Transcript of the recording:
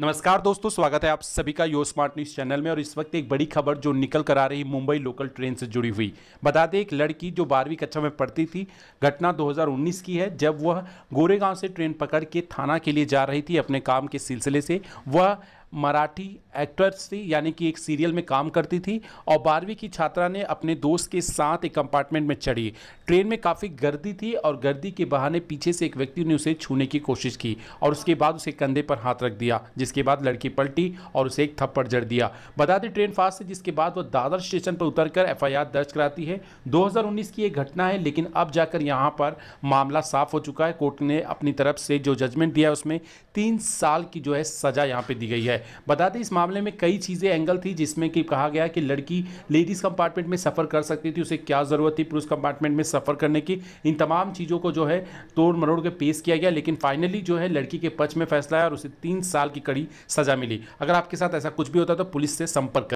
नमस्कार दोस्तों स्वागत है आप सभी का यो स्मार्ट न्यूज चैनल में और इस वक्त एक बड़ी खबर जो निकल कर आ रही मुंबई लोकल ट्रेन से जुड़ी हुई बता दें एक लड़की जो बारहवीं कक्षा में पढ़ती थी घटना 2019 की है जब वह गोरेगांव से ट्रेन पकड़ के थाना के लिए जा रही थी अपने काम के सिलसिले से वह मराठी एक्ट्रेस थी यानी कि एक सीरियल में काम करती थी और बारहवीं की छात्रा ने अपने दोस्त के साथ एक कंपार्टमेंट में चढ़ी ट्रेन में काफ़ी गर्दी थी और गर्दी के बहाने पीछे से एक व्यक्ति ने उसे छूने की कोशिश की और उसके बाद उसे कंधे पर हाथ रख दिया जिसके बाद लड़की पलटी और उसे एक थप्पड़ जड़ दिया बता दें ट्रेन फास्ट थी जिसके बाद वह दादर स्टेशन पर उतर कर दर्ज कराती है दो की एक घटना है लेकिन अब जाकर यहाँ पर मामला साफ हो चुका है कोर्ट ने अपनी तरफ से जो जजमेंट दिया है उसमें तीन साल की जो है सज़ा यहाँ पर दी गई है बता दें इस मामले में कई चीज़ें एंगल थी जिसमें कि कहा गया कि लड़की लेडीज़ कंपार्टमेंट में सफ़र कर सकती थी उसे क्या ज़रूरत थी पुरुष कंपार्टमेंट में सफ़र करने की इन तमाम चीज़ों को जो है तोड़ मरोड़ के पेश किया गया लेकिन फाइनली जो है लड़की के पक्ष में फैसला आया और उसे तीन साल की कड़ी सज़ा मिली अगर आपके साथ ऐसा कुछ भी होता तो पुलिस से संपर्क